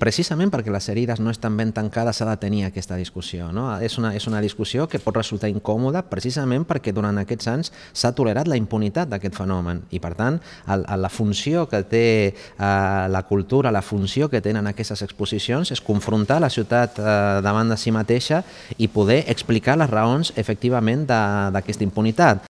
precisament perquè les herides no estan ben tancades s'ha de tenir aquesta discussió. No? És, una, és una discussió que pot resultar incòmoda precisament perquè durant aquests anys s'ha tolerat la impunitat d'aquest fenomen i per tant el, el, la funció que té eh, la cultura, la funció que tenen aquestes exposicions és confrontar la ciutat eh, davant de si mateixa i poder explicar les raons efectivament d'aquesta impunitat.